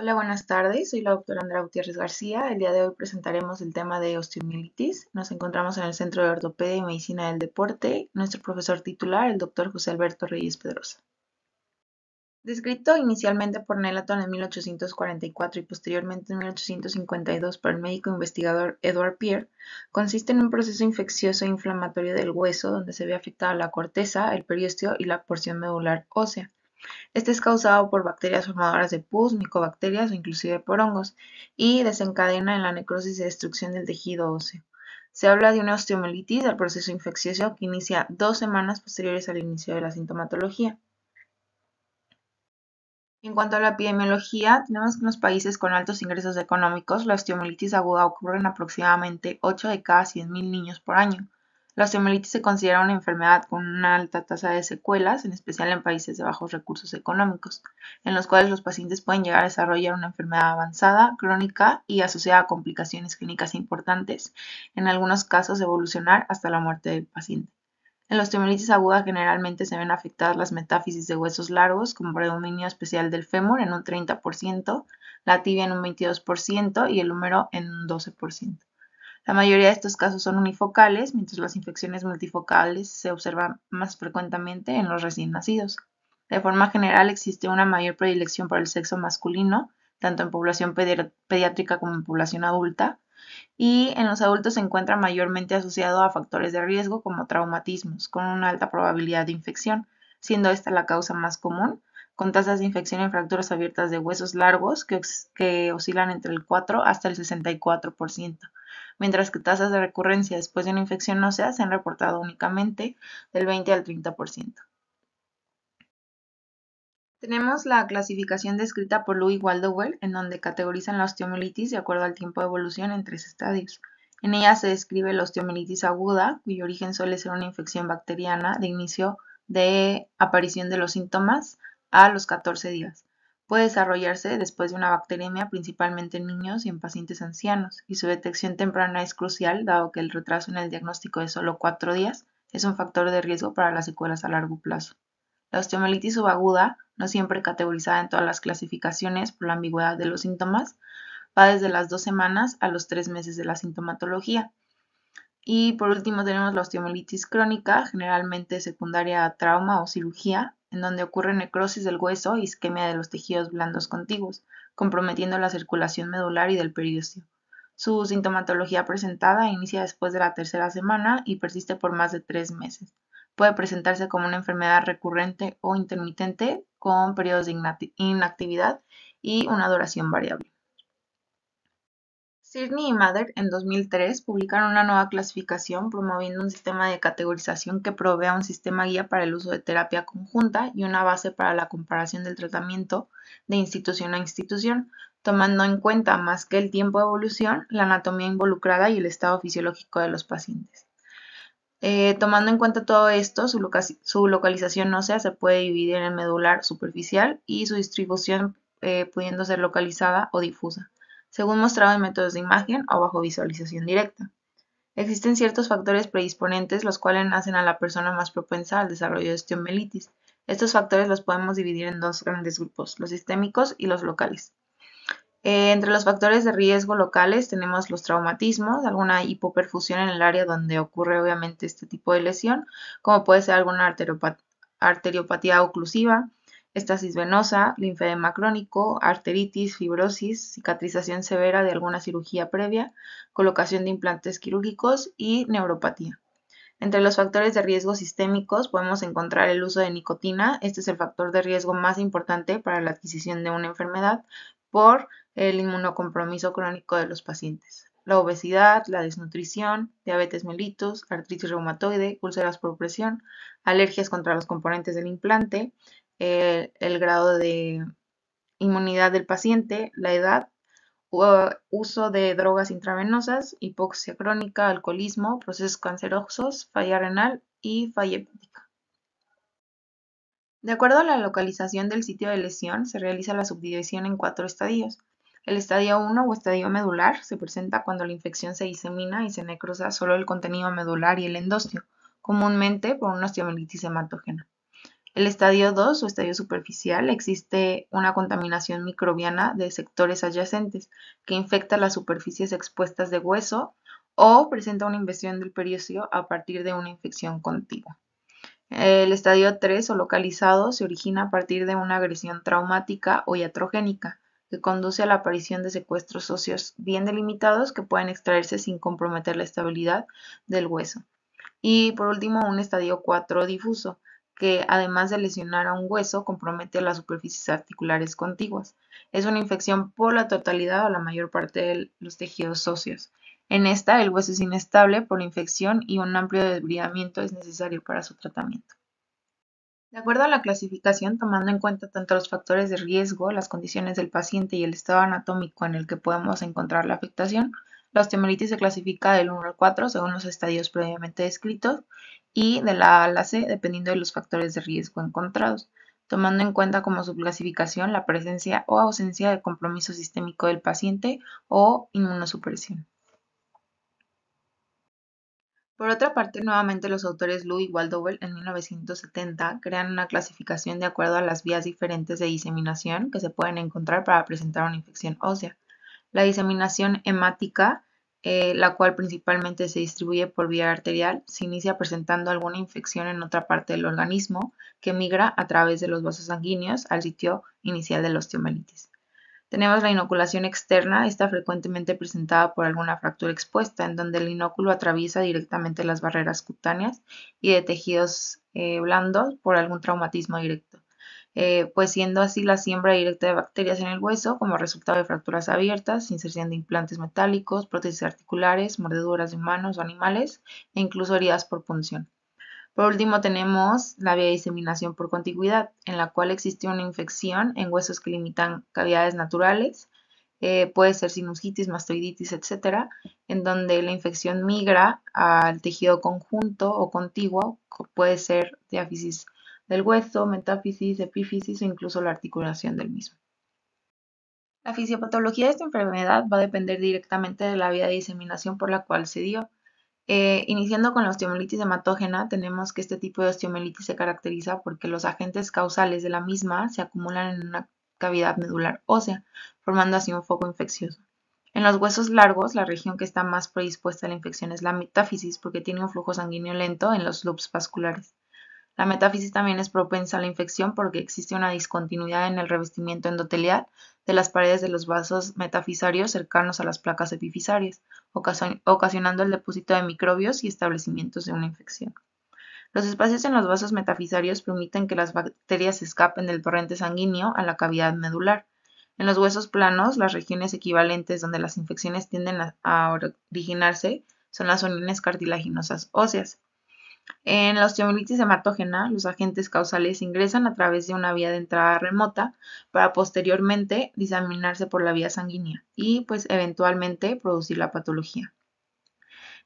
Hola, buenas tardes. Soy la doctora Andrea Gutiérrez García. El día de hoy presentaremos el tema de osteomielitis. Nos encontramos en el Centro de Ortopedia y Medicina del Deporte. Nuestro profesor titular, el doctor José Alberto Reyes Pedrosa. Descrito inicialmente por Nelaton en 1844 y posteriormente en 1852 por el médico investigador Edward Pierre, consiste en un proceso infeccioso e inflamatorio del hueso donde se ve afectada la corteza, el periósteo y la porción medular ósea este es causado por bacterias formadoras de pus, micobacterias o inclusive por hongos y desencadena en la necrosis y destrucción del tejido óseo. Se habla de una osteomielitis, al proceso infeccioso que inicia dos semanas posteriores al inicio de la sintomatología. En cuanto a la epidemiología, tenemos que en los países con altos ingresos económicos, la osteomielitis aguda ocurre en aproximadamente 8 de cada 100.000 niños por año. La osteomielitis se considera una enfermedad con una alta tasa de secuelas, en especial en países de bajos recursos económicos, en los cuales los pacientes pueden llegar a desarrollar una enfermedad avanzada, crónica y asociada a complicaciones clínicas importantes, en algunos casos evolucionar hasta la muerte del paciente. En la osteomielitis aguda generalmente se ven afectadas las metáfisis de huesos largos con predominio especial del fémur en un 30%, la tibia en un 22% y el húmero en un 12%. La mayoría de estos casos son unifocales, mientras las infecciones multifocales se observan más frecuentemente en los recién nacidos. De forma general, existe una mayor predilección por el sexo masculino, tanto en población pediátrica como en población adulta, y en los adultos se encuentra mayormente asociado a factores de riesgo como traumatismos, con una alta probabilidad de infección, siendo esta la causa más común, con tasas de infección en fracturas abiertas de huesos largos que, que oscilan entre el 4 hasta el 64% mientras que tasas de recurrencia después de una infección ósea se han reportado únicamente del 20 al 30%. Tenemos la clasificación descrita por Louis Waldowell, en donde categorizan la osteomielitis de acuerdo al tiempo de evolución en tres estadios. En ella se describe la osteomielitis aguda, cuyo origen suele ser una infección bacteriana de inicio de aparición de los síntomas a los 14 días. Puede desarrollarse después de una bacteremia, principalmente en niños y en pacientes ancianos, y su detección temprana es crucial, dado que el retraso en el diagnóstico de solo cuatro días es un factor de riesgo para las secuelas a largo plazo. La osteomelitis subaguda, no siempre categorizada en todas las clasificaciones por la ambigüedad de los síntomas, va desde las dos semanas a los tres meses de la sintomatología. Y por último tenemos la osteomelitis crónica, generalmente secundaria a trauma o cirugía, en donde ocurre necrosis del hueso y isquemia de los tejidos blandos contiguos, comprometiendo la circulación medular y del periódico. Su sintomatología presentada inicia después de la tercera semana y persiste por más de tres meses. Puede presentarse como una enfermedad recurrente o intermitente con periodos de inactividad y una duración variable. Sydney y Mather en 2003 publicaron una nueva clasificación promoviendo un sistema de categorización que provea un sistema guía para el uso de terapia conjunta y una base para la comparación del tratamiento de institución a institución, tomando en cuenta más que el tiempo de evolución, la anatomía involucrada y el estado fisiológico de los pacientes. Eh, tomando en cuenta todo esto, su, localización ósea se puede dividir en medular superficial y su distribución eh, pudiendo ser localizada o difusa según mostrado en métodos de imagen o bajo visualización directa. Existen ciertos factores predisponentes los cuales hacen a la persona más propensa al desarrollo de osteomelitis. Estos factores los podemos dividir en dos grandes grupos, los sistémicos y los locales. Eh, entre los factores de riesgo locales tenemos los traumatismos, alguna hipoperfusión en el área donde ocurre obviamente este tipo de lesión, como puede ser alguna arteriopatía oclusiva, estasis venosa, linfedema crónico, arteritis, fibrosis, cicatrización severa de alguna cirugía previa, colocación de implantes quirúrgicos y neuropatía. Entre los factores de riesgo sistémicos podemos encontrar el uso de nicotina. Este es el factor de riesgo más importante para la adquisición de una enfermedad por el inmunocompromiso crónico de los pacientes. La obesidad, la desnutrición, diabetes mellitus, artritis reumatoide, úlceras por presión, alergias contra los componentes del implante, eh, el, grado de inmunidad del paciente, la edad, ah, uso de drogas intravenosas, hipoxia crónica, alcoholismo, procesos cancerosos, falla renal y falla hepática. De acuerdo a la localización del sitio de lesión, se realiza la subdivisión en cuatro estadios. El estadio 1 o estadio medular se presenta cuando la infección se disemina y se necrosa solo el contenido medular y el endostio, comúnmente por una osteomelitis hematógena. El estadio 2 o estadio superficial existe una contaminación microbiana de sectores adyacentes que infecta las superficies expuestas de hueso o presenta una invasión del periósteo a partir de una infección contigua. El estadio 3 o localizado se origina a partir de una agresión traumática o iatrogénica que conduce a la aparición de secuestros óseos bien delimitados que pueden extraerse sin comprometer la estabilidad del hueso. Y por último, un estadio 4 difuso, que además de lesionar a un hueso, compromete las superficies articulares contiguas. Es una infección por la totalidad o la mayor parte de los tejidos óseos. En esta, el hueso es inestable por infección y un amplio desbridamiento es necesario para su tratamiento. De acuerdo a la clasificación, tomando en cuenta tanto los factores de riesgo, las condiciones del paciente y el estado anatómico en el que podemos encontrar la afectación, la osteomelitis se clasifica del 1 al 4 según los estadios previamente descritos y de la A la C, dependiendo de los factores de riesgo encontrados, tomando en cuenta como subclasificación la presencia o ausencia de compromiso sistémico del paciente o inmunosupresión. Por otra parte, nuevamente los autores Lou y Waldowell en 1970 crean una clasificación de acuerdo a las vías diferentes de diseminación que se pueden encontrar para presentar una infección ósea. La diseminación hemática eh, la cual principalmente se distribuye por vía arterial, se inicia presentando alguna infección en otra parte del organismo que migra a través de los vasos sanguíneos al sitio inicial de la osteomelitis. Tenemos la inoculación externa, está frecuentemente presentada por alguna fractura expuesta, en donde el inóculo atraviesa directamente las barreras cutáneas y de tejidos eh, blandos por algún traumatismo directo. Eh, pues siendo así la siembra directa de bacterias en el hueso como resultado de fracturas abiertas, inserción de implantes metálicos, prótesis articulares, mordeduras de humanos o animales e incluso heridas por punción. Por último tenemos la vía de diseminación por contigüidad, en la cual existe una infección en huesos que limitan cavidades naturales, eh, puede ser sinusitis, mastoiditis, etcétera, en donde la infección migra al tejido conjunto o contiguo, puede ser diáfisis del hueso, metáfisis, epífisis o incluso la articulación del mismo. La fisiopatología de esta enfermedad va a depender directamente de la vía de diseminación por la cual se dio. Eh, iniciando con la osteomielitis hematógena, tenemos que este tipo de osteomielitis se caracteriza porque los agentes causales de la misma se acumulan en una cavidad medular ósea, formando así un foco infeccioso. En los huesos largos, la región que está más predispuesta a la infección es la metáfisis porque tiene un flujo sanguíneo lento en los loops vasculares. La metáfisis también es propensa a la infección porque existe una discontinuidad en el revestimiento endotelial de las paredes de los vasos metafisarios cercanos a las placas epifisarias, ocasionando el depósito de microbios y establecimientos de una infección. Los espacios en los vasos metafisarios permiten que las bacterias escapen del torrente sanguíneo a la cavidad medular. En los huesos planos, las regiones equivalentes donde las infecciones tienden a originarse son las uniones cartilaginosas óseas, en la osteomilitis hematógena, los agentes causales ingresan a través de una vía de entrada remota para posteriormente diseminarse por la vía sanguínea y pues eventualmente producir la patología.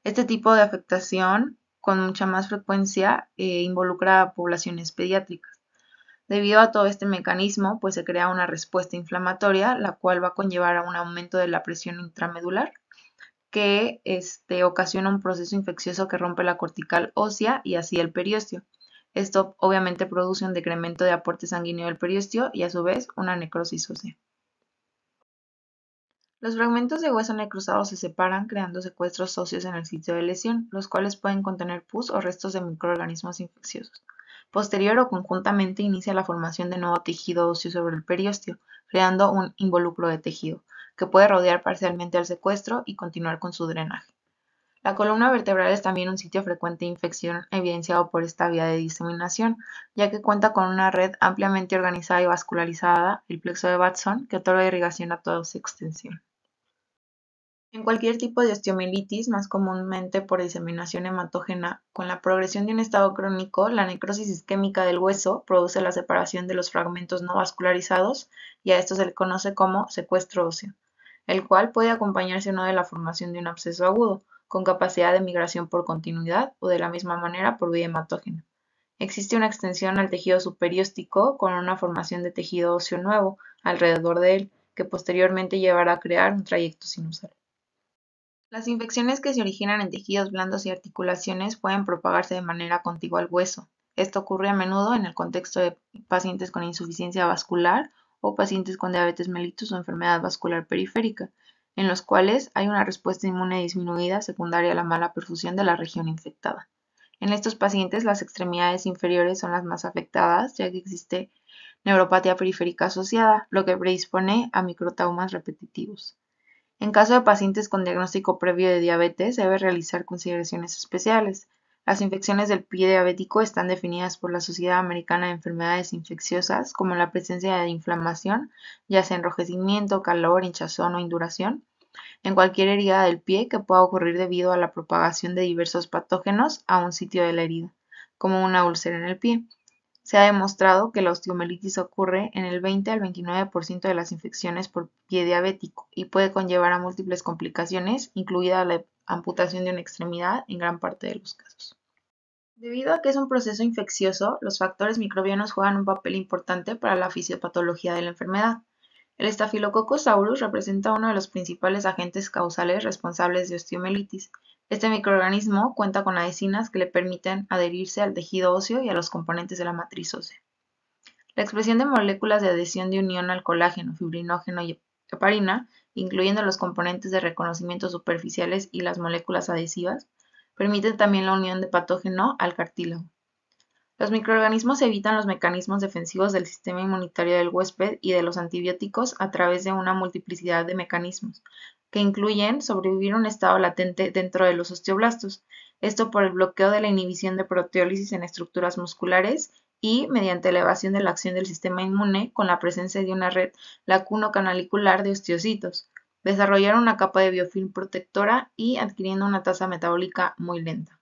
Este tipo de afectación con mucha más frecuencia eh, involucra a poblaciones pediátricas. Debido a todo este mecanismo, pues se crea una respuesta inflamatoria, la cual va a conllevar a un aumento de la presión intramedular que este, ocasiona un proceso infeccioso que rompe la cortical ósea y así el periósteo. Esto obviamente produce un decremento de aporte sanguíneo del periósteo y a su vez una necrosis ósea. Los fragmentos de hueso necrosados se separan creando secuestros óseos en el sitio de lesión, los cuales pueden contener pus o restos de microorganismos infecciosos. Posterior o conjuntamente inicia la formación de nuevo tejido óseo sobre el periósteo, creando un involucro de tejido que puede rodear parcialmente al secuestro y continuar con su drenaje. La columna vertebral es también un sitio frecuente de infección evidenciado por esta vía de diseminación, ya que cuenta con una red ampliamente organizada y vascularizada, el plexo de Batson, que otorga irrigación a toda su extensión. En cualquier tipo de osteomielitis, más comúnmente por diseminación hematógena, con la progresión de un estado crónico, la necrosis isquémica del hueso produce la separación de los fragmentos no vascularizados y a esto se le conoce como secuestro óseo el cual puede acompañarse o no de la formación de un absceso agudo, con capacidad de migración por continuidad o de la misma manera por vía hematógena. Existe una extensión al tejido superióstico con una formación de tejido óseo nuevo alrededor de él, que posteriormente llevará a crear un trayecto sinusal. Las infecciones que se originan en tejidos blandos y articulaciones pueden propagarse de manera contigua al hueso. Esto ocurre a menudo en el contexto de pacientes con insuficiencia vascular o pacientes con diabetes mellitus o enfermedad vascular periférica, en los cuales hay una respuesta inmune disminuida secundaria a la mala perfusión de la región infectada. En estos pacientes las extremidades inferiores son las más afectadas, ya que existe neuropatía periférica asociada, lo que predispone a microtaumas repetitivos. En caso de pacientes con diagnóstico previo de diabetes, debe realizar consideraciones especiales, las infecciones del pie diabético están definidas por la Sociedad Americana de Enfermedades Infecciosas como la presencia de inflamación, ya sea enrojecimiento, calor, hinchazón o induración, en cualquier herida del pie que pueda ocurrir debido a la propagación de diversos patógenos a un sitio de la herida, como una úlcera en el pie. Se ha demostrado que la osteomelitis ocurre en el 20 al 29% de las infecciones por pie diabético y puede conllevar a múltiples complicaciones, incluida la amputación de una extremidad en gran parte de los casos. Debido a que es un proceso infeccioso, los factores microbianos juegan un papel importante para la fisiopatología de la enfermedad. El Staphylococcus aureus representa uno de los principales agentes causales responsables de osteomelitis. Este microorganismo cuenta con adhesinas que le permiten adherirse al tejido óseo y a los componentes de la matriz ósea. La expresión de moléculas de adhesión de unión al colágeno, fibrinógeno y heparina incluyendo los componentes de reconocimiento superficiales y las moléculas adhesivas, permiten también la unión de patógeno al cartílago. Los microorganismos evitan los mecanismos defensivos del sistema inmunitario del huésped y de los antibióticos a través de una multiplicidad de mecanismos, que incluyen sobrevivir a un estado latente dentro de los osteoblastos, esto por el bloqueo de la inhibición de proteólisis en estructuras musculares y mediante elevación de la acción del sistema inmune con la presencia de una red lacuno-canalicular de osteocitos, desarrollar una capa de biofilm protectora y adquiriendo una tasa metabólica muy lenta.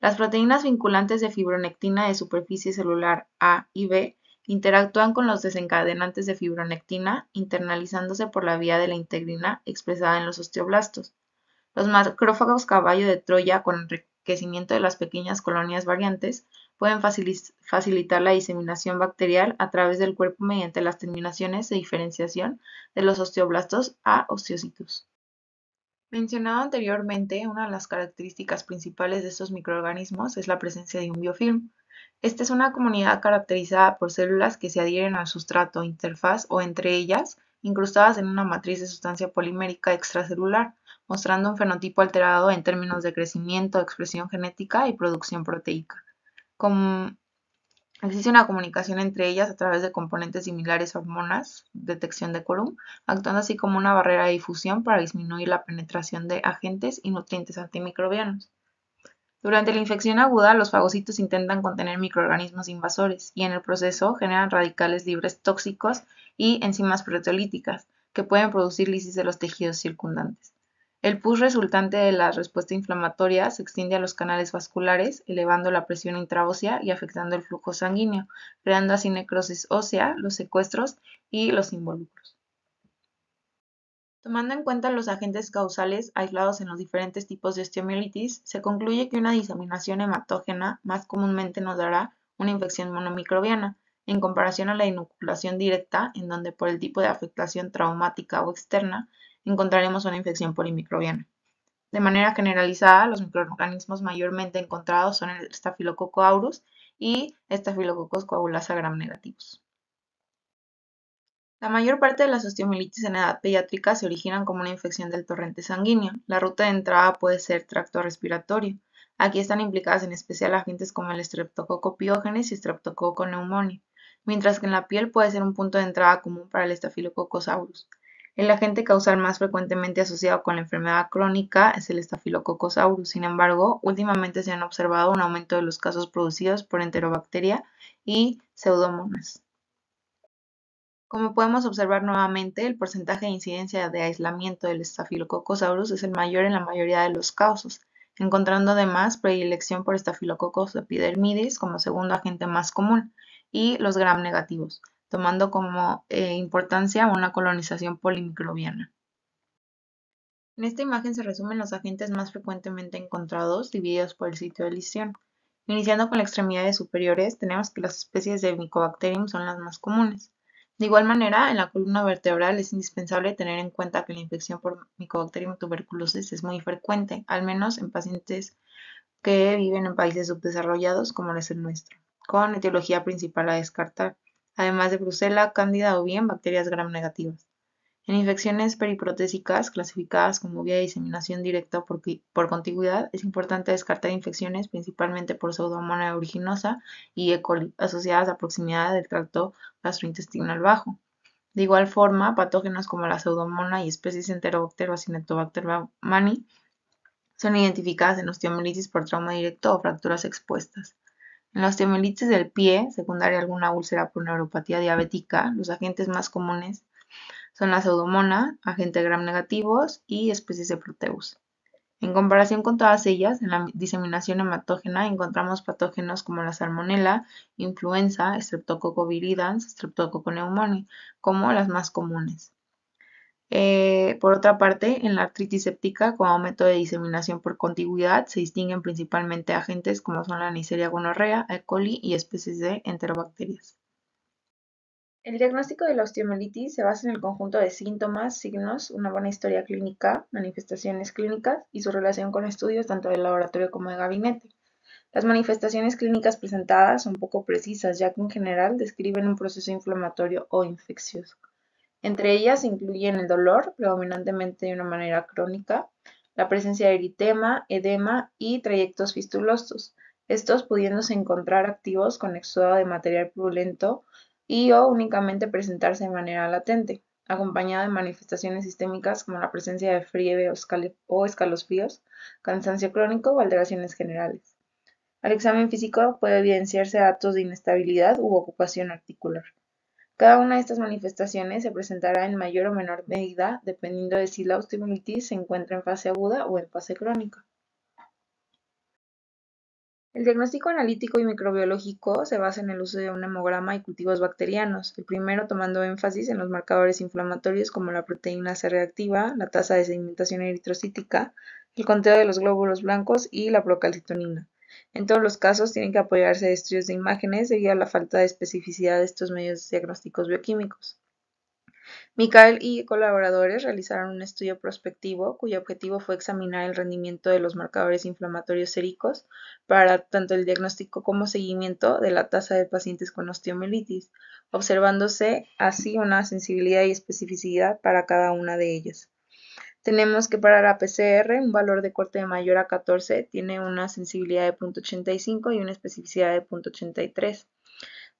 Las proteínas vinculantes de fibronectina de superficie celular A y B interactúan con los desencadenantes de fibronectina, internalizándose por la vía de la integrina expresada en los osteoblastos. Los macrófagos caballo de Troya, con enriquecimiento de las pequeñas colonias variantes, pueden facilitar la diseminación bacterial a través del cuerpo mediante las terminaciones de diferenciación de los osteoblastos a osteocitos. Mencionado anteriormente, una de las características principales de estos microorganismos es la presencia de un biofilm. Esta es una comunidad caracterizada por células que se adhieren al sustrato, interfaz o entre ellas, incrustadas en una matriz de sustancia polimérica extracelular, mostrando un fenotipo alterado en términos de crecimiento, expresión genética y producción proteica existe una comunicación entre ellas a través de componentes similares a hormonas, detección de column, actuando así como una barrera de difusión para disminuir la penetración de agentes y nutrientes antimicrobianos. Durante la infección aguda, los fagocitos intentan contener microorganismos invasores y en el proceso generan radicales libres tóxicos y enzimas proteolíticas que pueden producir lisis de los tejidos circundantes. El pus resultante de la respuesta inflamatoria se extiende a los canales vasculares, elevando la presión intraósea y afectando el flujo sanguíneo, creando así necrosis ósea, los secuestros y los involucros. Tomando en cuenta los agentes causales aislados en los diferentes tipos de osteomielitis, se concluye que una diseminación hematógena más comúnmente nos dará una infección monomicrobiana, en comparación a la inoculación directa, en donde por el tipo de afectación traumática o externa encontraremos una infección polimicrobiana. De manera generalizada, los microorganismos mayormente encontrados son el Staphylococcus aureus y Staphylococcus coagulasa gram negativos. La mayor parte de las osteomilitis en edad pediátrica se originan como una infección del torrente sanguíneo. La ruta de entrada puede ser tracto respiratorio. Aquí están implicadas en especial agentes como el Streptococcus piógenes y Streptococcus pneumoniae, mientras que en la piel puede ser un punto de entrada común para el Staphylococcus aureus. El agente causal más frecuentemente asociado con la enfermedad crónica es el Staphylococcus aureus. Sin embargo, últimamente se han observado un aumento de los casos producidos por enterobacteria y pseudomonas. Como podemos observar nuevamente, el porcentaje de incidencia de aislamiento del Staphylococcus aureus es el mayor en la mayoría de los casos, encontrando además predilección por Staphylococcus epidermidis como segundo agente más común y los gram negativos, tomando como eh, importancia una colonización polimicrobiana. En esta imagen se resumen los agentes más frecuentemente encontrados divididos por el sitio de lesión. Iniciando con las extremidades superiores, tenemos que las especies de Mycobacterium son las más comunes. De igual manera, en la columna vertebral es indispensable tener en cuenta que la infección por Mycobacterium tuberculosis es muy frecuente, al menos en pacientes que viven en países subdesarrollados como es el nuestro, con etiología principal a descartar además de Brucella, Cándida o bien bacterias gram negativas. En infecciones periprotésicas clasificadas como vía de diseminación directa por, por contiguidad, es importante descartar infecciones principalmente por pseudomonas aeruginosa y E. coli asociadas a proximidad del tracto gastrointestinal bajo. De igual forma, patógenos como la pseudomona y especies enterobacter Acinetobacter mani son identificadas en osteomelitis por trauma directo o fracturas expuestas. En los temelites del pie, secundaria a alguna úlcera por neuropatía diabética, los agentes más comunes son la pseudomona, agente gram negativos y especies de proteus. En comparación con todas ellas, en la diseminación hematógena encontramos patógenos como la salmonella, influenza, streptococo viridans, como las más comunes. Eh, por otra parte, en la artritis séptica, como aumento de diseminación por contiguidad, se distinguen principalmente agentes como son la Neisseria gonorrea, E. coli y especies de enterobacterias. El diagnóstico de la osteomielitis se basa en el conjunto de síntomas, signos, una buena historia clínica, manifestaciones clínicas y su relación con estudios tanto del laboratorio como de gabinete. Las manifestaciones clínicas presentadas son poco precisas, ya que en general describen un proceso inflamatorio o infeccioso. Entre ellas se incluyen el dolor, predominantemente de una manera crónica, la presencia de eritema, edema y trayectos fistulosos, estos pudiéndose encontrar activos con exudado de material purulento y o únicamente presentarse de manera latente, acompañado de manifestaciones sistémicas como la presencia de fiebre o escalofríos, cansancio crónico o alteraciones generales. Al examen físico puede evidenciarse datos de inestabilidad u ocupación articular. Cada una de estas manifestaciones se presentará en mayor o menor medida dependiendo de si la osteomielitis se encuentra en fase aguda o en fase crónica. El diagnóstico analítico y microbiológico se basa en el uso de un hemograma y cultivos bacterianos, el primero tomando énfasis en los marcadores inflamatorios como la proteína C reactiva, la tasa de sedimentación eritrocítica, el conteo de los glóbulos blancos y la procalcitonina. En todos los casos tienen que apoyarse estudios de imágenes debido a la falta de especificidad de estos medios diagnósticos bioquímicos. Mikael y colaboradores realizaron un estudio prospectivo cuyo objetivo fue examinar el rendimiento de los marcadores inflamatorios séricos para tanto el diagnóstico como seguimiento de la tasa de pacientes con osteomielitis, observándose así una sensibilidad y especificidad para cada una de ellas. Tenemos que para la PCR, un valor de corte mayor a 14 tiene una sensibilidad de 0.85 y una especificidad de 0.83.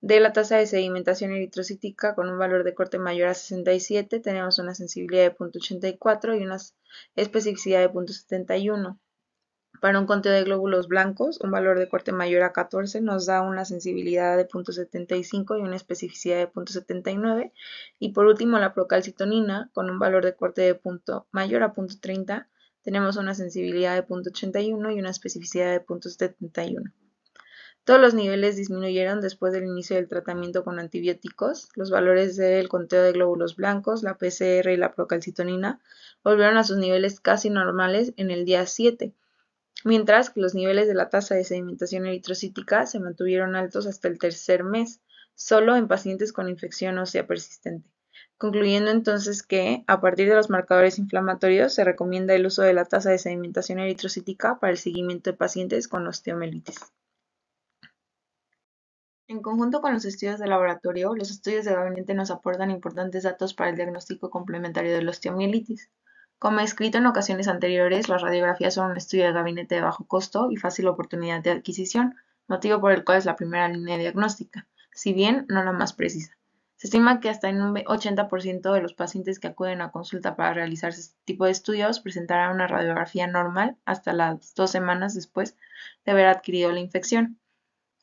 De la tasa de sedimentación eritrocítica con un valor de corte mayor a 67, tenemos una sensibilidad de 0.84 y una especificidad de 0.71. Para un conteo de glóbulos blancos, un valor de corte mayor a 14 nos da una sensibilidad de 0.75 y una especificidad de 0.79. Y por último, la procalcitonina, con un valor de corte de punto mayor a 0.30, tenemos una sensibilidad de 0.81 y una especificidad de 0.71. Todos los niveles disminuyeron después del inicio del tratamiento con antibióticos. Los valores del conteo de glóbulos blancos, la PCR y la procalcitonina volvieron a sus niveles casi normales en el día 7 mientras que los niveles de la tasa de sedimentación eritrocítica se mantuvieron altos hasta el tercer mes, solo en pacientes con infección ósea persistente. Concluyendo entonces que, a partir de los marcadores inflamatorios, se recomienda el uso de la tasa de sedimentación eritrocítica para el seguimiento de pacientes con osteomielitis. En conjunto con los estudios de laboratorio, los estudios de gabinete nos aportan importantes datos para el diagnóstico complementario de la osteomielitis. Como he escrito en ocasiones anteriores, las radiografías son un estudio de gabinete de bajo costo y fácil oportunidad de adquisición, motivo por el cual es la primera línea diagnóstica, si bien no la más precisa. Se estima que hasta en un 80% de los pacientes que acuden a consulta para realizar este tipo de estudios presentarán una radiografía normal hasta las dos semanas después de haber adquirido la infección.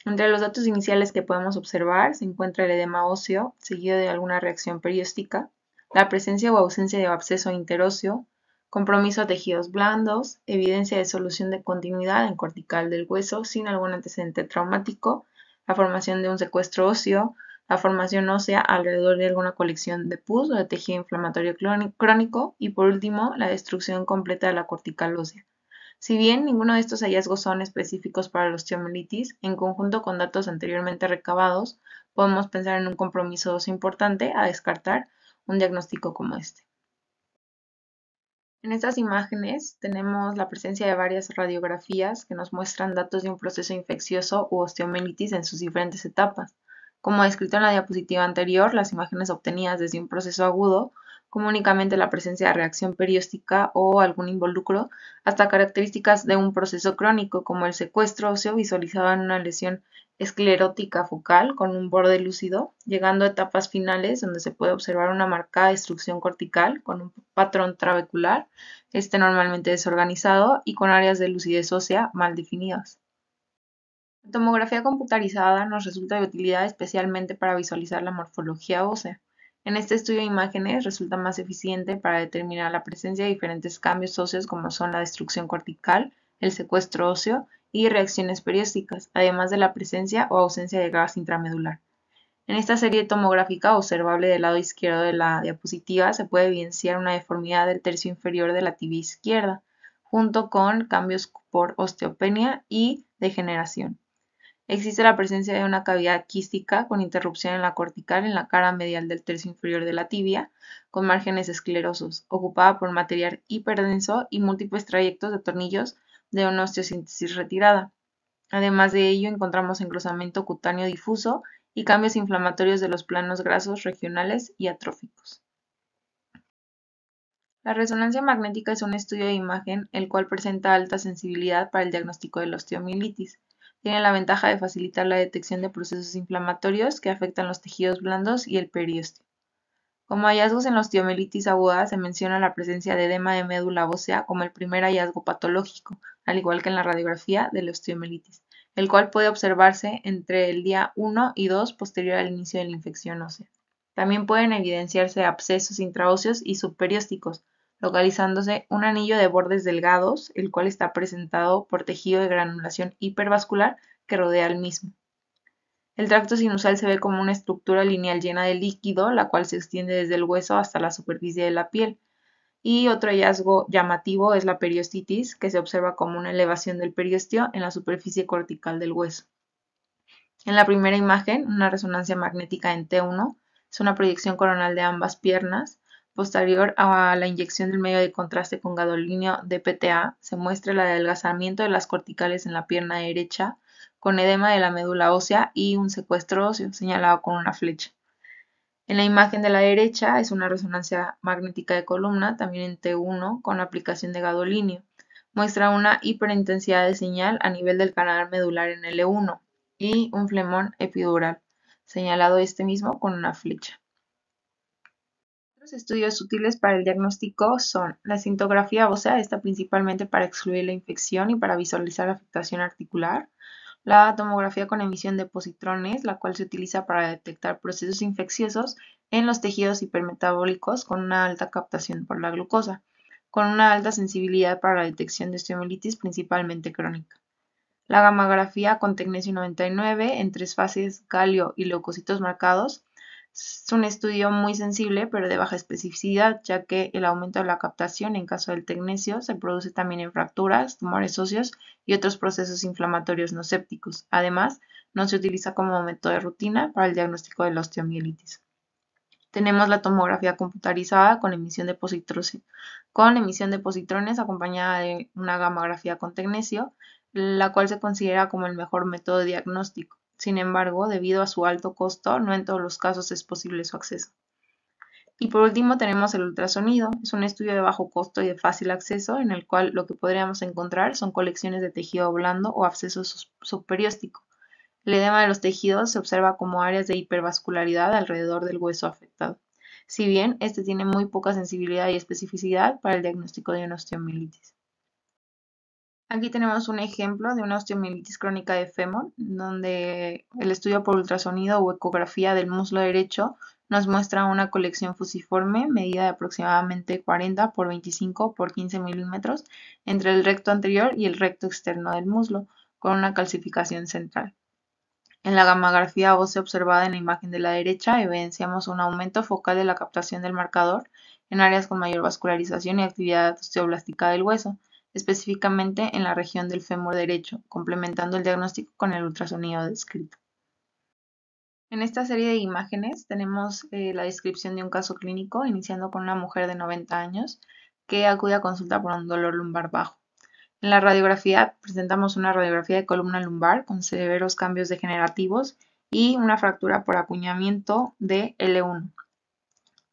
Entre los datos iniciales que podemos observar se encuentra el edema óseo, seguido de alguna reacción perióstica, la presencia o ausencia de absceso interóseo, compromiso a tejidos blandos, evidencia de solución de continuidad en cortical del hueso sin algún antecedente traumático, la formación de un secuestro óseo, la formación ósea alrededor de alguna colección de pus o de tejido inflamatorio crónico y por último la destrucción completa de la cortical ósea. Si bien ninguno de estos hallazgos son específicos para la osteomelitis, en conjunto con datos anteriormente recabados, podemos pensar en un compromiso óseo importante a descartar un diagnóstico como este. En estas imágenes tenemos la presencia de varias radiografías que nos muestran datos de un proceso infeccioso u osteomelitis en sus diferentes etapas. Como descrito en la diapositiva anterior, las imágenes obtenidas desde un proceso agudo como únicamente la presencia de reacción periódica o algún involucro, hasta características de un proceso crónico como el secuestro óseo visualizado en una lesión esclerótica focal con un borde lúcido, llegando a etapas finales donde se puede observar una marcada destrucción cortical con un patrón trabecular, este normalmente desorganizado y con áreas de lucidez ósea mal definidas. La tomografía computarizada nos resulta de utilidad especialmente para visualizar la morfología ósea. En este estudio de imágenes resulta más eficiente para determinar la presencia de diferentes cambios óseos como son la destrucción cortical, el secuestro óseo y reacciones periódicas, además de la presencia o ausencia de gas intramedular. En esta serie tomográfica observable del lado izquierdo de la diapositiva se puede evidenciar una deformidad del tercio inferior de la tibia izquierda, junto con cambios por osteopenia y degeneración. Existe la presencia de una cavidad quística con interrupción en la cortical en la cara medial del tercio inferior de la tibia, con márgenes esclerosos, ocupada por material hiperdenso y múltiples trayectos de tornillos de una osteosíntesis retirada. Además de ello, encontramos engrosamiento cutáneo difuso y cambios inflamatorios de los planos grasos regionales y atróficos. La resonancia magnética es un estudio de imagen el cual presenta alta sensibilidad para el diagnóstico de la osteomielitis tiene la ventaja de facilitar la detección de procesos inflamatorios que afectan los tejidos blandos y el periósteo. Como hallazgos en los osteomelitis aguda, se menciona la presencia de edema de médula ósea como el primer hallazgo patológico, al igual que en la radiografía de los osteomelitis, el cual puede observarse entre el día 1 y 2 posterior al inicio de la infección ósea. También pueden evidenciarse abscesos intraóseos y subperiósticos, localizándose un anillo de bordes delgados, el cual está presentado por tejido de granulación hipervascular que rodea el mismo. El tracto sinusal se ve como una estructura lineal llena de líquido, la cual se extiende desde el hueso hasta la superficie de la piel. Y otro hallazgo llamativo es la periostitis, que se observa como una elevación del periostio en la superficie cortical del hueso. En la primera imagen, una resonancia magnética en T1 es una proyección coronal de ambas piernas, Posterior a la inyección del medio de contraste con gadolinio de PTA, se muestra el adelgazamiento de las corticales en la pierna derecha, con edema de la médula ósea y un secuestro óseo señalado con una flecha. En la imagen de la derecha es una resonancia magnética de columna, también en T1, con aplicación de gadolinio. Muestra una hiperintensidad de señal a nivel del canal medular en L1 e y un flemón epidural, señalado este mismo con una flecha estudios útiles para el diagnóstico son la sintografía sea, esta principalmente para excluir la infección y para visualizar la afectación articular, la tomografía con emisión de positrones, la cual se utiliza para detectar procesos infecciosos en los tejidos hipermetabólicos con una alta captación por la glucosa, con una alta sensibilidad para la detección de osteomielitis principalmente crónica. La gammagrafía con tecnesio 99 en tres fases, galio y leucocitos marcados, es un estudio muy sensible, pero de baja especificidad, ya que el aumento de la captación en caso del tecnecio se produce también en fracturas, tumores óseos y otros procesos inflamatorios no sépticos. Además, no se utiliza como método de rutina para el diagnóstico de la osteomielitis. Tenemos la tomografía computarizada con emisión de, positrones, con emisión de positrones acompañada de una gamografía con tecnecio, la cual se considera como el mejor método diagnóstico. Sin embargo, debido a su alto costo, no en todos los casos es posible su acceso. Y por último tenemos el ultrasonido. Es un estudio de bajo costo y de fácil acceso en el cual lo que podríamos encontrar son colecciones de tejido blando o absceso superióstico. El edema de los tejidos se observa como áreas de hipervascularidad alrededor del hueso afectado. Si bien este tiene muy poca sensibilidad y especificidad para el diagnóstico de una osteomielitis. Aquí tenemos un ejemplo de una osteomielitis crónica de fémur, donde el estudio por ultrasonido o ecografía del muslo derecho nos muestra una colección fusiforme medida de aproximadamente 40 por 25 por 15 milímetros entre el recto anterior y el recto externo del muslo, con una calcificación central. En la gammagrafía ósea observada en la imagen de la derecha, evidenciamos un aumento focal de la captación del marcador en áreas con mayor vascularización y actividad osteoblástica del hueso, específicamente en la región del fémur derecho, complementando el diagnóstico con el ultrasonido descrito. En esta serie de imágenes tenemos eh, la descripción de un caso clínico, iniciando con una mujer de 90 años que acude a consulta por un dolor lumbar bajo. En la radiografía presentamos una radiografía de columna lumbar con severos cambios degenerativos y una fractura por acuñamiento de L1.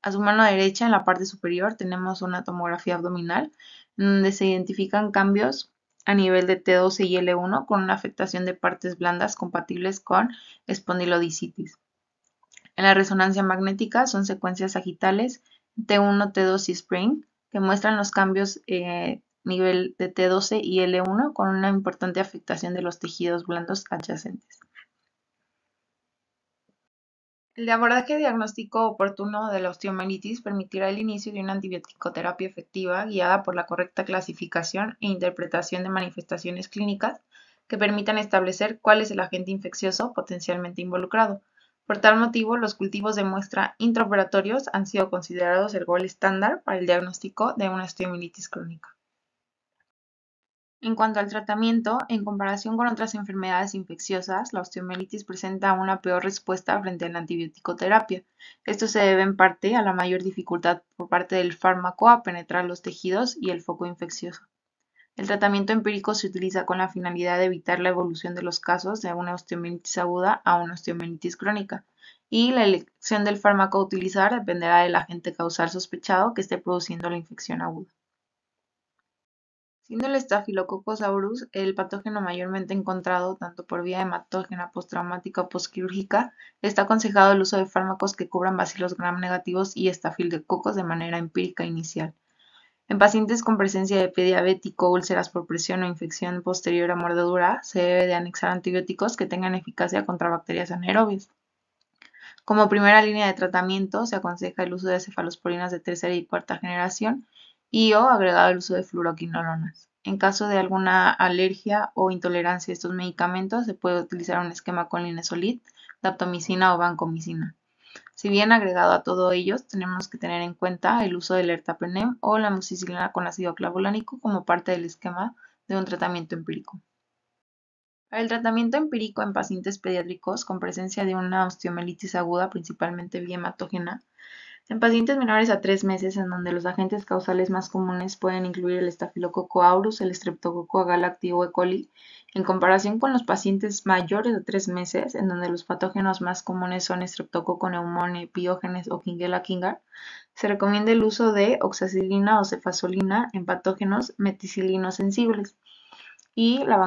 A su mano derecha, en la parte superior, tenemos una tomografía abdominal donde se identifican cambios a nivel de T12 y L1 con una afectación de partes blandas compatibles con espondilodiscitis. En la resonancia magnética son secuencias agitales T1, T2 y Spring que muestran los cambios a eh, nivel de T12 y L1 con una importante afectación de los tejidos blandos adyacentes. El abordaje diagnóstico oportuno de la osteomielitis permitirá el inicio de una antibiótico-terapia efectiva guiada por la correcta clasificación e interpretación de manifestaciones clínicas que permitan establecer cuál es el agente infeccioso potencialmente involucrado. Por tal motivo, los cultivos de muestra intraoperatorios han sido considerados el gol estándar para el diagnóstico de una osteomielitis crónica. En cuanto al tratamiento, en comparación con otras enfermedades infecciosas, la osteomielitis presenta una peor respuesta frente a la antibiótico-terapia. Esto se debe en parte a la mayor dificultad por parte del fármaco a penetrar los tejidos y el foco infeccioso. El tratamiento empírico se utiliza con la finalidad de evitar la evolución de los casos de una osteomielitis aguda a una osteomielitis crónica, y la elección del fármaco a utilizar dependerá del agente causal sospechado que esté produciendo la infección aguda. Siendo el estafilococos aureus el patógeno mayormente encontrado tanto por vía hematógena postraumática o quirúrgica está aconsejado el uso de fármacos que cubran bacilos gram negativos y estafilococos de manera empírica inicial. En pacientes con presencia de pediabético, úlceras por presión o infección posterior a mordedura, se debe de anexar antibióticos que tengan eficacia contra bacterias anaerobias. Como primera línea de tratamiento, se aconseja el uso de cefalosporinas de tercera y cuarta generación y o agregado el uso de fluoroquinolonas. En caso de alguna alergia o intolerancia a estos medicamentos, se puede utilizar un esquema con linesolid, daptomicina o vancomicina. Si bien agregado a todo ellos, tenemos que tener en cuenta el uso del ertapenem o la amoxicilina con ácido clavulánico como parte del esquema de un tratamiento empírico. el tratamiento empírico en pacientes pediátricos con presencia de una osteomelitis aguda, principalmente hematógena, en pacientes menores a tres meses, en donde los agentes causales más comunes pueden incluir el estafilococo el streptococo galactivo E. coli, en comparación con los pacientes mayores de tres meses, en donde los patógenos más comunes son streptococo pneumoniae, piógenes o Kingela kinga, se recomienda el uso de oxacilina o cefasolina en patógenos meticilinos sensibles y la,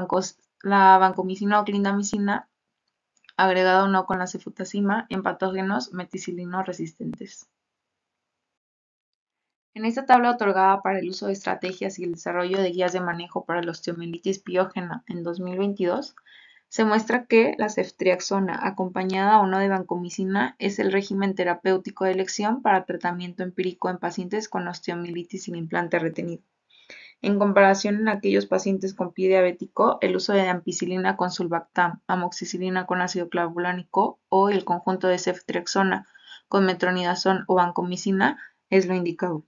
vancomicina o clindamicina agregada o no con la cefutacima en patógenos meticilino resistentes. En esta tabla otorgada para el uso de estrategias y el desarrollo de guías de manejo para la osteomilitis piógena en 2022, se muestra que la ceftriaxona, acompañada o no de vancomicina, es el régimen terapéutico de elección para tratamiento empírico en pacientes con osteomielitis sin implante retenido. En comparación en aquellos pacientes con pie diabético, el uso de ampicilina con sulbactam, amoxicilina con ácido clavulánico o el conjunto de ceftriaxona con metronidazón o vancomicina es lo indicado.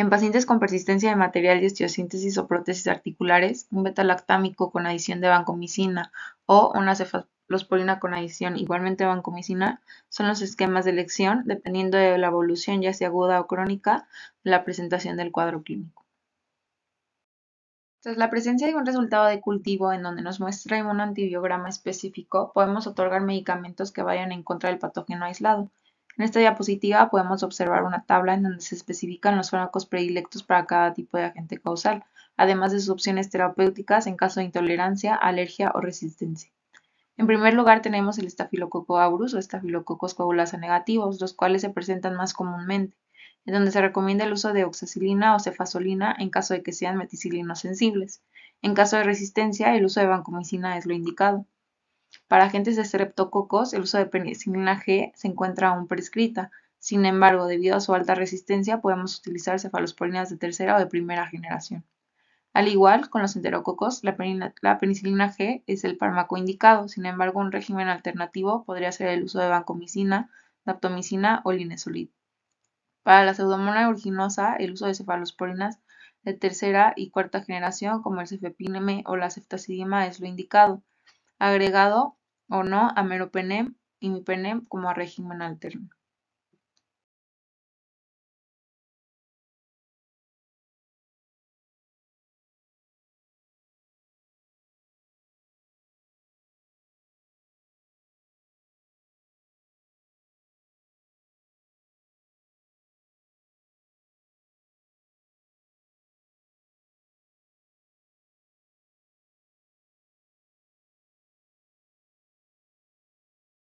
En pacientes con persistencia de material de osteosíntesis o prótesis articulares, un beta-lactámico con adición de vancomicina o una cefalosporina con adición igualmente de vancomicina son los esquemas de elección dependiendo de la evolución ya sea aguda o crónica de la presentación del cuadro clínico. Tras la presencia de un resultado de cultivo en donde nos muestra un antibiograma específico, podemos otorgar medicamentos que vayan en contra del patógeno aislado, en esta diapositiva podemos observar una tabla en donde se especifican los fármacos predilectos para cada tipo de agente causal, además de sus opciones terapéuticas en caso de intolerancia, alergia o resistencia. En primer lugar tenemos el estafilococo o estafilococos coagulasa negativos, los cuales se presentan más comúnmente, en donde se recomienda el uso de oxacilina o cefasolina en caso de que sean meticilinos sensibles. En caso de resistencia, el uso de vancomicina es lo indicado. Para agentes de streptococos el uso de penicilina G se encuentra aún prescrita. Sin embargo, debido a su alta resistencia, podemos utilizar cefalosporinas de tercera o de primera generación. Al igual, con los enterococos, la, penicilina G es el fármaco indicado. Sin embargo, un régimen alternativo podría ser el uso de vancomicina, daptomicina o linezolid. Para la pseudomonas urginosa el uso de cefalosporinas de tercera y cuarta generación, como el cefepineme o la ceftazidima, es lo indicado agregado o no a meropenem y mipenem como régimen alterno.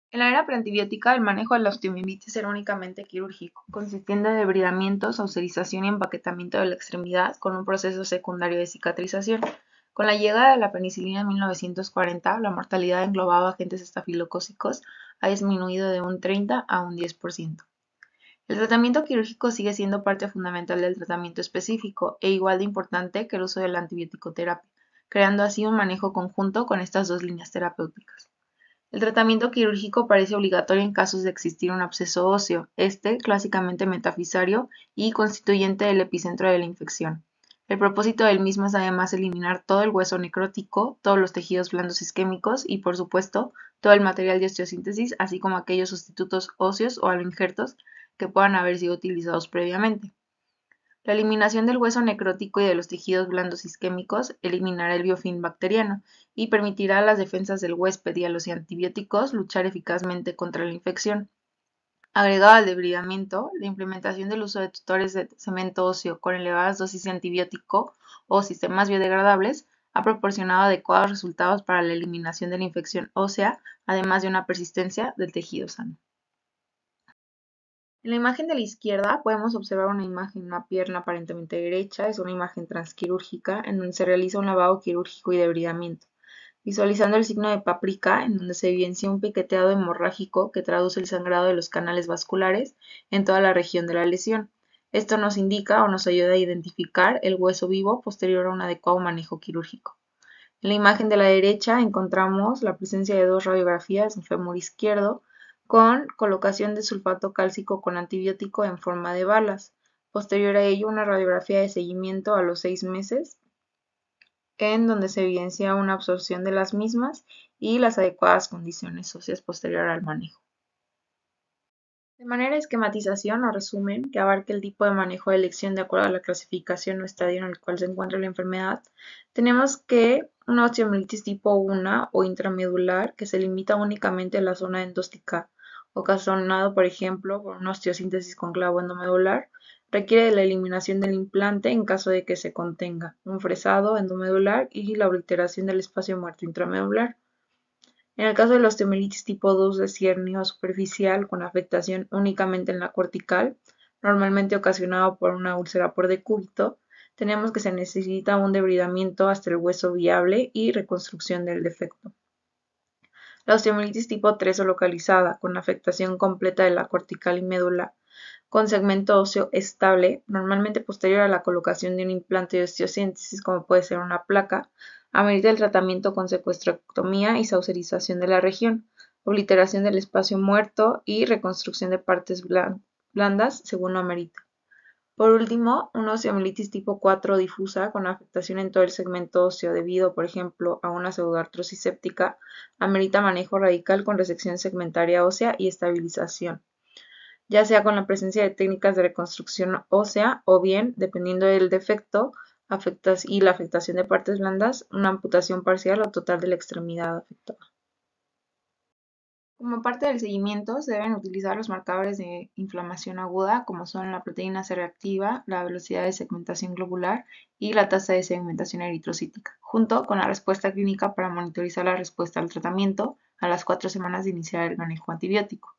En la era preantibiótica, el manejo de la osteomimitis era únicamente quirúrgico, consistiendo en debridamientos, saucerización y empaquetamiento de la extremidad con un proceso secundario de cicatrización. Con la llegada de la penicilina en 1940, la mortalidad englobaba agentes estafilocócicos ha disminuido de un 30 a un 10%. El tratamiento quirúrgico sigue siendo parte fundamental del tratamiento específico e igual de importante que el uso de la antibiótico terapia, creando así un manejo conjunto con estas dos líneas terapéuticas. El tratamiento quirúrgico parece obligatorio en casos de existir un absceso óseo, este clásicamente metafisario y constituyente del epicentro de la infección. El propósito del mismo es además eliminar todo el hueso necrótico, todos los tejidos blandos isquémicos y, por supuesto, todo el material de osteosíntesis, así como aquellos sustitutos óseos o injertos que puedan haber sido utilizados previamente. La eliminación del hueso necrótico y de los tejidos blandos isquémicos eliminará el biofilm bacteriano y permitirá a las defensas del huésped y a los antibióticos luchar eficazmente contra la infección. Agregado al debridamiento, la implementación del uso de tutores de cemento óseo con elevadas dosis de antibiótico o sistemas biodegradables ha proporcionado adecuados resultados para la eliminación de la infección ósea, además de una persistencia del tejido sano. En la imagen de la izquierda podemos observar una imagen una pierna aparentemente derecha, es una imagen transquirúrgica en donde se realiza un lavado quirúrgico y debridamiento, visualizando el signo de paprika en donde se evidencia un piqueteado hemorrágico que traduce el sangrado de los canales vasculares en toda la región de la lesión. Esto nos indica o nos ayuda a identificar el hueso vivo posterior a un adecuado manejo quirúrgico. En la imagen de la derecha encontramos la presencia de dos radiografías en fémur izquierdo, con colocación de sulfato cálcico con antibiótico en forma de balas. Posterior a ello, una radiografía de seguimiento a los seis meses, en donde se evidencia una absorción de las mismas y las adecuadas condiciones óseas posterior al manejo. De manera esquematización o resumen, que abarque el tipo de manejo de elección de acuerdo a la clasificación o estadio en el cual se encuentra la enfermedad, tenemos que una osteomielitis tipo 1 o intramedular que se limita únicamente a la zona endóstica ocasionado, por ejemplo, por una osteosíntesis con clavo endomedular, requiere de la eliminación del implante en caso de que se contenga un fresado endomedular y la obliteración del espacio muerto intramedular. En el caso de la osteomelitis tipo 2 de ciernio superficial con afectación únicamente en la cortical, normalmente ocasionado por una úlcera por decúbito, tenemos que se necesita un debridamiento hasta el hueso viable y reconstrucción del defecto. La osteomelitis tipo 3 o localizada, con afectación completa de la cortical y médula, con segmento óseo estable, normalmente posterior a la colocación de un implante de osteosíntesis, como puede ser una placa, amerita el tratamiento con secuestroctomía y saucerización de la región, obliteración del espacio muerto y reconstrucción de partes blandas según lo amerita. Por último, una osteomielitis tipo 4 difusa con afectación en todo el segmento óseo debido, por ejemplo, a una pseudoartrosis séptica, amerita manejo radical con resección segmentaria ósea y estabilización, ya sea con la presencia de técnicas de reconstrucción ósea o bien, dependiendo del defecto y la afectación de partes blandas, una amputación parcial o total de la extremidad afectada. Como parte del seguimiento, se deben utilizar los marcadores de inflamación aguda, como son la proteína C reactiva, la velocidad de segmentación globular y la tasa de segmentación eritrocítica, junto con la respuesta clínica para monitorizar la respuesta al tratamiento a las cuatro semanas de iniciar el manejo antibiótico.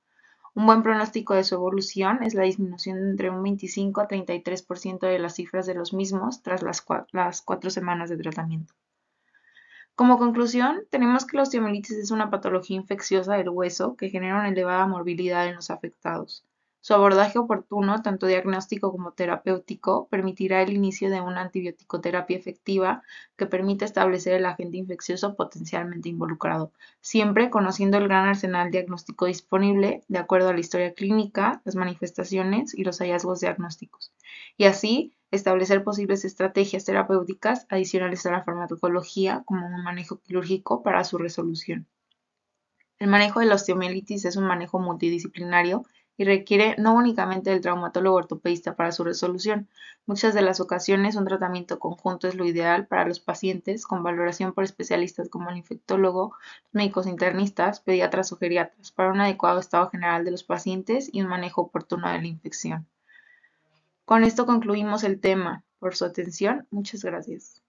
Un buen pronóstico de su evolución es la disminución de entre un 25 a 33% de las cifras de los mismos tras las cuatro semanas de tratamiento. Como conclusión, tenemos que la osteomelitis es una patología infecciosa del hueso que genera una elevada morbilidad en los afectados. Su abordaje oportuno, tanto diagnóstico como terapéutico, permitirá el inicio de una antibiótico-terapia efectiva que permita establecer el agente infeccioso potencialmente involucrado, siempre conociendo el gran arsenal diagnóstico disponible de acuerdo a la historia clínica, las manifestaciones y los hallazgos diagnósticos y así establecer posibles estrategias terapéuticas adicionales a la farmacología como un manejo quirúrgico para su resolución. El manejo de la osteomielitis es un manejo multidisciplinario y requiere no únicamente del traumatólogo ortopedista para su resolución. Muchas de las ocasiones un tratamiento conjunto es lo ideal para los pacientes con valoración por especialistas como el infectólogo, médicos internistas, pediatras o geriatras para un adecuado estado general de los pacientes y un manejo oportuno de la infección. Con esto concluimos el tema. Por su atención, muchas gracias.